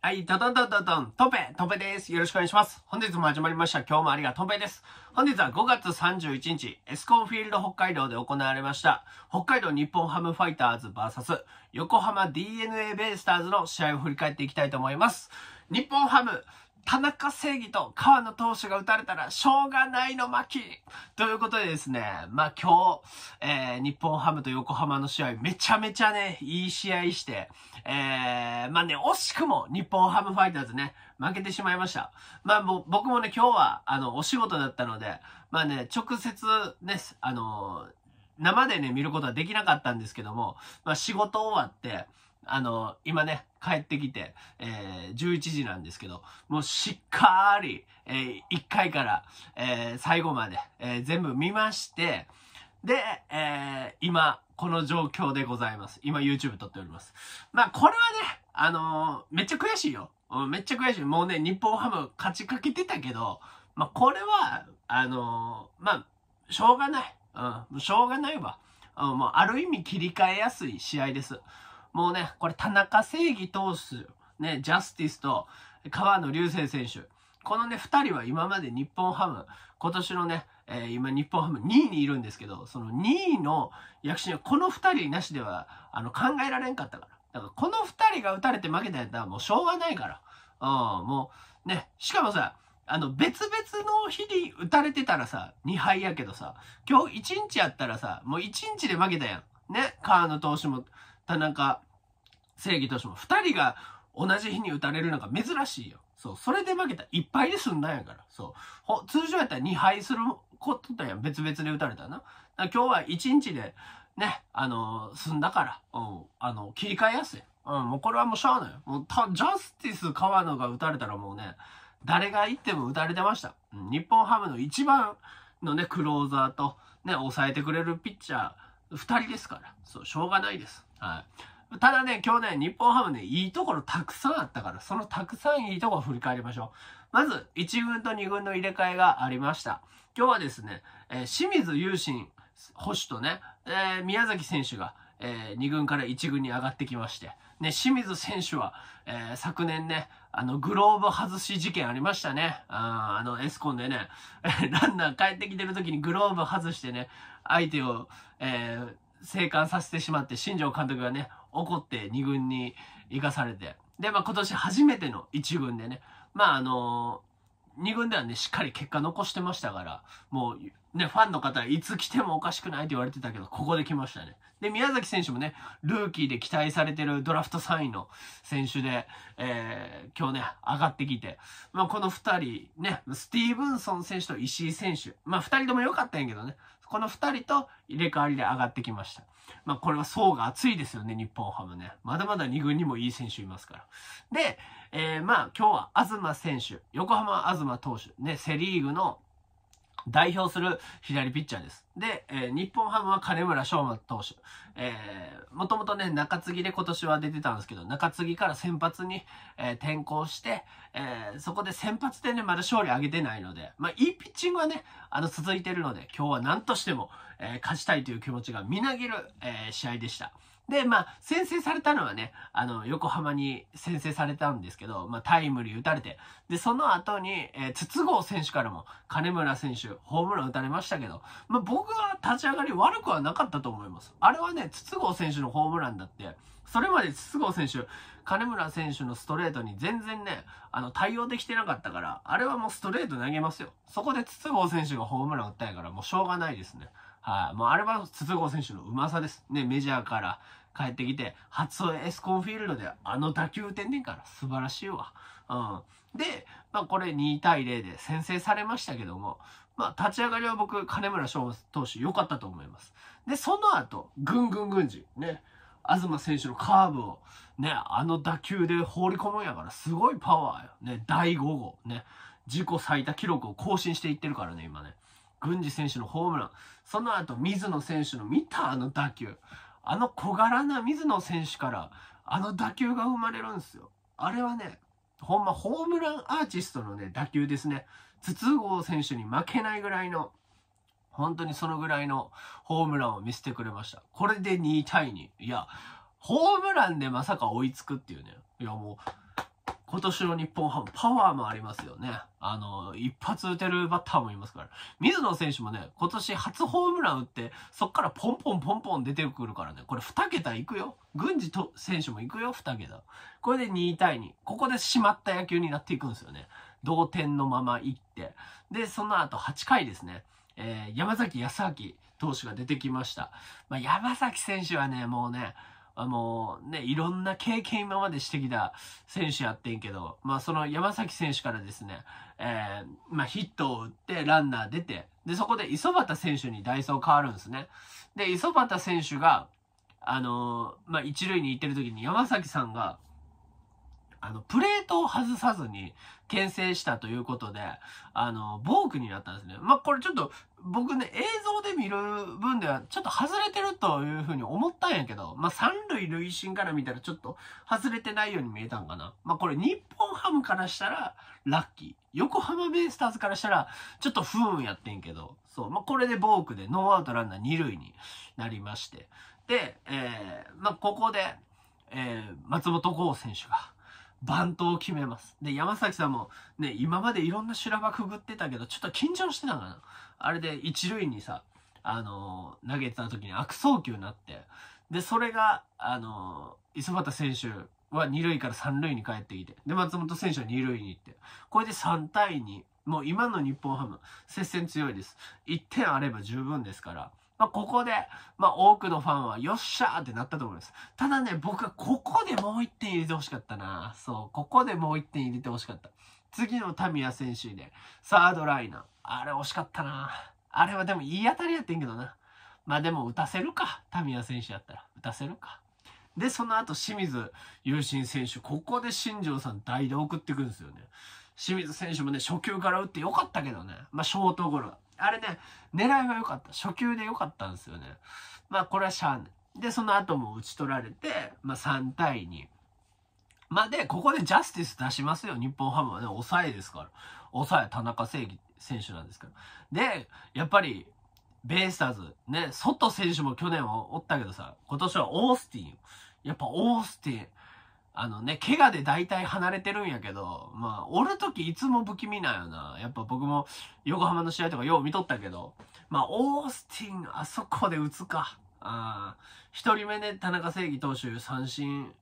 はい、ドドンドドドン、トペ、トペです。よろしくお願いします。本日も始まりました。今日もありがとうペです。本日は5月31日、エスコンフィールド北海道で行われました、北海道日本ハムファイターズ VS 横浜 DNA ベイスターズの試合を振り返っていきたいと思います。日本ハム、田中正義と川野投手が打たれたらしょうがないの巻ということでですね、まあ今日、えー、日本ハムと横浜の試合めちゃめちゃね、いい試合して、えー、まあね、惜しくも日本ハムファイターズね、負けてしまいました。まあも僕もね、今日はあの、お仕事だったので、まあね、直接ね、あのー、生でね、見ることはできなかったんですけども、まあ仕事終わって、あの、今ね、帰ってきて、えー、11時なんですけど、もうしっかり、えー、1回から、えー、最後まで、え全部見まして、で、え今、この状況でございます。今 YouTube 撮っております。まあ、これはね、あのめっちゃ悔しいよ。めっちゃ悔しい。もうね、日本ハム勝ちかけてたけど、まあ、これは、あのまあ、しょうがない。うん、しょうがないわ。うん、もうある意味切り替えやすい試合です。もうね、これ田中正義投手、ね、ジャスティスと川野流星選手。このね、2人は今まで日本ハム、今年のね、えー、今日本ハム2位にいるんですけど、その2位の躍進はこの2人なしではあの考えられんかったから。だからこの2人が打たれて負けたやったらもうしょうがないから。うん、もうね、しかもさ、あの、別々の日に打たれてたらさ、2敗やけどさ、今日1日やったらさ、もう1日で負けたやん。ね、川野投手も田中正義投手も2人が同じ日に打たれるのが珍しいよ。そう。それで負けたらぱ敗で済んだんやから。そう。通常やったら2敗することや別々で打たれたらな。ら今日は1日で、ね、あのー、済んだから、うん、あのー、切り替えやすい。うん、もうこれはもうしゃあない。もうた、ジャスティス川野が打たれたらもうね、誰が行っても打たれてました。うん、日本ハムの一番のね、クローザーと、ね、抑えてくれるピッチャー、2人ですから。そう、しょうがないです。はい。ただね、今日ね、日本ハムね、いいところたくさんあったから、そのたくさんいいところ振り返りましょう。まず、1軍と2軍の入れ替えがありました。今日はですね、えー、清水雄心捕手とね、えー、宮崎選手が、えー、2軍から1軍に上がってきまして、ね、清水選手は、えー、昨年ね、あの、グローブ外し事件ありましたね。ああの、エスコンでね、ランナー帰ってきてる時にグローブ外してね、相手を、えー、生還させてしまって、新庄監督がね、怒って2軍に行かされて。で、まあ今年初めての1軍でね、まああのー、2軍ではね、しっかり結果残してましたから、もうね、ファンの方いつ来てもおかしくないって言われてたけど、ここで来ましたね。で、宮崎選手もね、ルーキーで期待されてるドラフト3位の選手で、えー、今日ね、上がってきて、まあ、この2人、ね、スティーブンソン選手と石井選手、まあ、2人とも良かったんやけどね、この2人と入れ替わりで上がってきました。まあ、これは層が厚いですよね、日本ハムね。まだまだ2軍にもいい選手いますから。で、えー、まあ、今日は東選手、横浜東投手、ね、セリーグの代表する左ピッチャーです。で、えー、日本ハムは金村翔馬投手。えー、もともとね、中継ぎで今年は出てたんですけど、中継ぎから先発に、えー、転向して、えー、そこで先発でね、まだ勝利上げてないので、まあ、いいピッチングはね、あの、続いてるので、今日は何としても、えー、勝ちたいという気持ちがみなぎる、えー、試合でした。で、まあ、先制されたのはね、あの、横浜に先制されたんですけど、まあ、タイムリー打たれて、で、その後に、えー、筒香選手からも、金村選手、ホームラン打たれましたけど、まあ、僕は立ち上がり悪くはなかったと思います。あれはね、筒香選手のホームランだって、それまで筒香選手、金村選手のストレートに全然ね、あの、対応できてなかったから、あれはもうストレート投げますよ。そこで筒香選手がホームラン打ったやから、もうしょうがないですね。はい。もうあれは筒香選手のうまさです。ね、メジャーから帰ってきて、初エスコンフィールドであの打球打てんねんから素晴らしいわ。うん。で、まあこれ2対0で先制されましたけども、まあ立ち上がりは僕、金村翔投手良かったと思います。で、その後、ぐんぐんぐんじ、ね、東選手のカーブを、ね、あの打球で放り込むんやからすごいパワーよ。ね、第5号、ね、自己最多記録を更新していってるからね、今ね。郡司選手のホームラン、その後水野選手の見たあの打球、あの小柄な水野選手からあの打球が生まれるんですよ。あれはね、ほんまホームランアーティストのね、打球ですね。筒香選手に負けないぐらいの、本当にそのぐらいのホームランを見せてくれました。これで2対2。いや、ホームランでまさか追いつくっていうね。いやもう、今年の日本ハム、パワーもありますよね。あの、一発打てるバッターもいますから。水野選手もね、今年初ホームラン打って、そっからポンポンポンポン出てくるからね、これ2桁いくよ。郡司と選手もいくよ、2桁。これで2対2。ここでしまった野球になっていくんですよね。同点のまま行って。で、その後8回ですね。えー、山崎康明投手が出てきました。まあ、山崎選手はね、もうね、あの、ね、いろんな経験今までしてきた選手やってんけど、まあその山崎選手からですね、えー、まあヒットを打ってランナー出て、で、そこで磯端選手にダイソー変わるんですね。で、磯端選手が、あのまあ一塁に行ってる時に山崎さんが、あの、プレートを外さずに牽制したということで、あの、ボークになったんですね。まあ、これちょっと、僕ね、映像で見る分では、ちょっと外れてるというふうに思ったんやけど、まあ、三塁塁審から見たらちょっと外れてないように見えたんかな。まあ、これ日本ハムからしたらラッキー。横浜ベイスターズからしたらちょっと不運やってんけど、そう。まあ、これでボークでノーアウトランナー二塁になりまして。で、えー、まあ、ここで、えー、松本剛選手が、バントを決めます。で、山崎さんもね、今までいろんな修羅場くぐってたけど、ちょっと緊張してたかな。あれで一塁にさ、あのー、投げてた時に悪送球になって、で、それが、あのー、磯畑選手は二塁から三塁に帰ってきて、で、松本選手は二塁に行って、これで3対2。もう今の日本ハム、接戦強いです。1点あれば十分ですから、まあ、ここで、まあ、多くのファンは、よっしゃーってなったと思います。ただね、僕はここでもう1点入れてほしかったな。そう、ここでもう1点入れてほしかった。次のタミヤ選手で、サードライナー。あれ惜しかったな。あれはでもいい当たりやってんけどな。まあでも打たせるか。タミヤ選手やったら。打たせるか。で、その後、清水雄心選手。ここで新庄さん代打送ってくるんですよね。清水選手もね、初球から打ってよかったけどね。まあ、ショートゴロ。あれね、狙いは良かった。初球で良かったんですよね。まあこれはしゃあない。で、その後も打ち取られて、まあ3対2。まあで、ここでジャスティス出しますよ。日本ハムはね、抑えですから。抑え、田中正義選手なんですけど。で、やっぱり、ベイスターズ、ね、ソト選手も去年はおったけどさ、今年はオースティン。やっぱオースティン。あのね、怪我で大体離れてるんやけど、まあ、おるときいつも不気味なんよな。やっぱ僕も横浜の試合とかよう見とったけど、まあ、オースティン、あそこで打つか。ああ、一人目で、ね、田中正義投手三振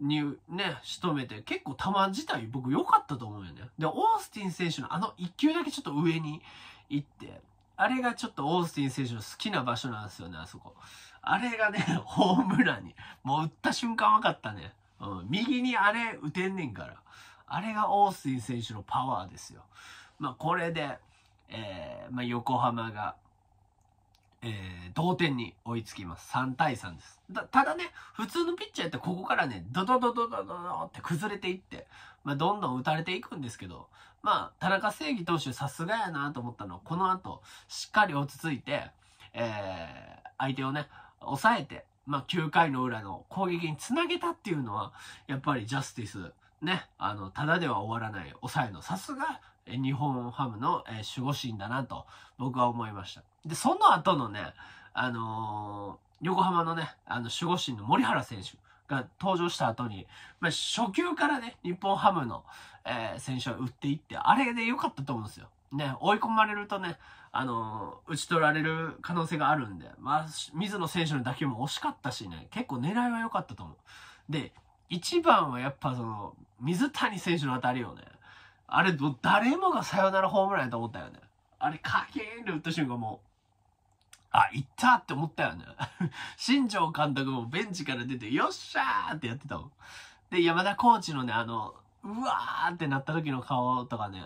にね、仕留めて、結構球自体僕良かったと思うよね。で、オースティン選手のあの1球だけちょっと上に行って、あれがちょっとオースティン選手の好きな場所なんですよね、あそこ。あれがね、ホームランに、もう打った瞬間分かったね。うん、右にあれ打てんねんから。あれがオースティン選手のパワーですよ。まあ、これで、えー、まあ、横浜が、えー、同点に追いつきます。3対3です。だただね、普通のピッチャーってここからね、ドドドドドドドって崩れていって、まあ、どんどん打たれていくんですけど、まあ、田中正義投手さすがやなと思ったのは、この後、しっかり落ち着いて、えー、相手をね、抑えて、まあ、9回の裏の攻撃につなげたっていうのは、やっぱりジャスティス、ね、あの、ただでは終わらない抑えの、さすが、日本ハムの守護神だなと、僕は思いました。で、その後のね、あのー、横浜のね、あの、守護神の森原選手が登場した後に、まあ、初球からね、日本ハムの、えー、選手は打っていって、あれで良かったと思うんですよ。ね、追い込まれるとね、あのー、打ち取られる可能性があるんで、まあ、水野選手の打球も惜しかったしね、結構狙いは良かったと思う。で、一番はやっぱその、水谷選手の当たりよね。あれ、誰もがサヨナラホームランやと思ったよね。あれ、かけーんで打った瞬間もう、あ、いったって思ったよね。新庄監督もベンチから出て、よっしゃーってやってたもん。で、山田コーチのね、あの、うわーってなった時の顔とかね、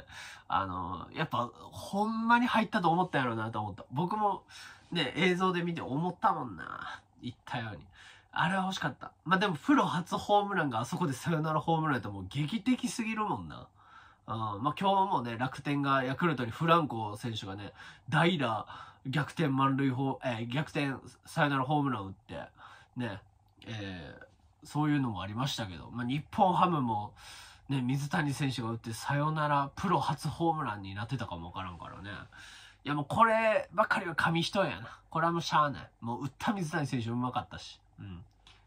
あの、やっぱ、ほんまに入ったと思ったやろうなと思った。僕も、ね、映像で見て思ったもんな。言ったように。あれは欲しかった。まあ、でも、プロ初ホームランがあそこでサヨナラホームランやともう劇的すぎるもんな。うん、まあ、今日もね、楽天がヤクルトにフランコ選手がね、代打逆転満塁ホえー、逆転サヨナラホームラン打って、ね、えー、そういうのもありましたけど、まあ、日本ハムも、ね、水谷選手が打ってサヨナラプロ初ホームランになってたかもわからんからね。いやもうこればっかりは紙一重やな。これはもうしゃあない。もう打った水谷選手うまかったし。うん。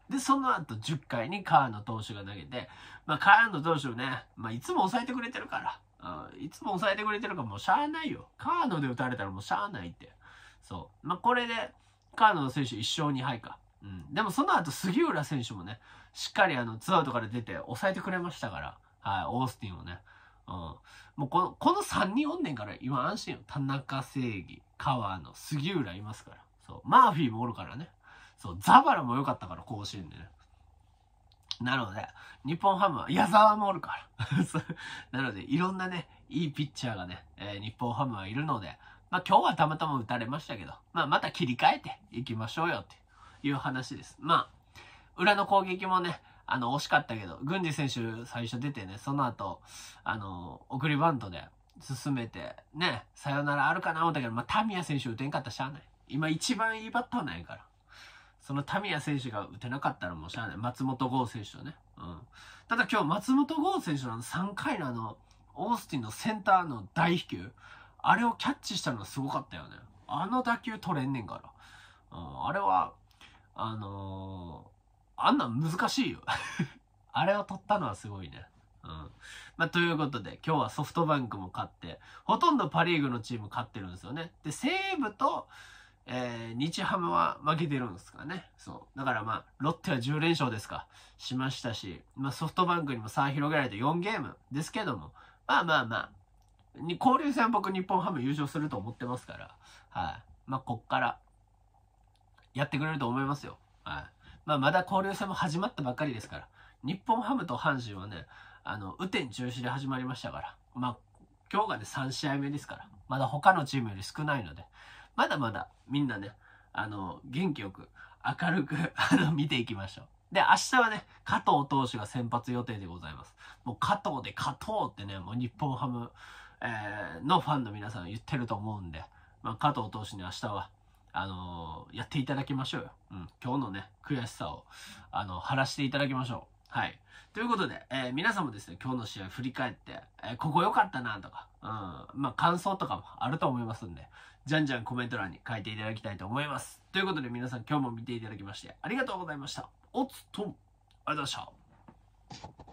で、その後10回に川野投手が投げて、まあ川野投手をね、まあいつも抑えてくれてるから、いつも抑えてくれてるからもうしゃあないよ。川野で打たれたらもうしゃあないって。そう。まあこれで、川野選手1勝2敗か。うん。でもその後杉浦選手もね、しっかりあのツアーとかで出て抑えてくれましたから、はい、オースティンをね。うん。もうこの、この3人おんねんから、今安心よ。田中正義、川野、杉浦いますから。そう。マーフィーもおるからね。そう。ザバラも良かったから、甲子園でね。なので、日本ハムは矢沢もおるから なので、いろんなね、いいピッチャーがね、えー、日本ハムはいるので、まあ今日はたまたま打たれましたけど、まあまた切り替えていきましょうよっていう話です。まあ、裏の攻撃もね、あの、惜しかったけど、郡司選手最初出てね、その後、あの、送りバントで進めて、ね、さよならあるかな思ったけど、まあ、タミヤ選手打てんかったらしゃあない。今一番いいバッターなんやから。そのタミヤ選手が打てなかったらもうしゃあない。松本剛選手とね。うん。ただ今日松本剛選手の3回のあの、オースティンのセンターの大飛球、あれをキャッチしたのがすごかったよね。あの打球取れんねんから。うん、あれは、あのあんなん難しいよ あれを取ったのはすごいね。うん。まあ、ということで、今日はソフトバンクも勝って、ほとんどパリーグのチーム勝ってるんですよね。で、西武と、えー、日ハムは負けてるんですかね。そう。だからまあ、ロッテは10連勝ですか、しましたし、まあソフトバンクにも差広げられて4ゲームですけども、まあまあまあ、に交流戦僕日本ハム優勝すると思ってますから、はい、まあこっから、やってくれると思いますよ。はい、まあ、まだ交流戦も始まったばかりですから、日本ハムと阪神はね、あの、雨天中止で始まりましたから、まあ、今日がね、3試合目ですから、まだ他のチームより少ないので、まだまだみんなね、あの、元気よく、明るく あの、見ていきましょう。で、明日はね、加藤投手が先発予定でございます。もう加藤で加藤ってね、もう日本ハム、えー、のファンの皆さん言ってると思うんで、まあ、加藤投手に明日はあのー、やっていただきましょうよ。うん。今日のね、悔しさを、あの、晴らしていただきましょう。はい。ということで、えー、皆さんもですね、今日の試合振り返って、えー、ここ良かったなとか、うん、まあ、感想とかもあると思いますんで、じゃんじゃんコメント欄に書いていただきたいと思います。ということで皆さん今日も見ていただきまして、ありがとうございました。おつと、ありがとうございました。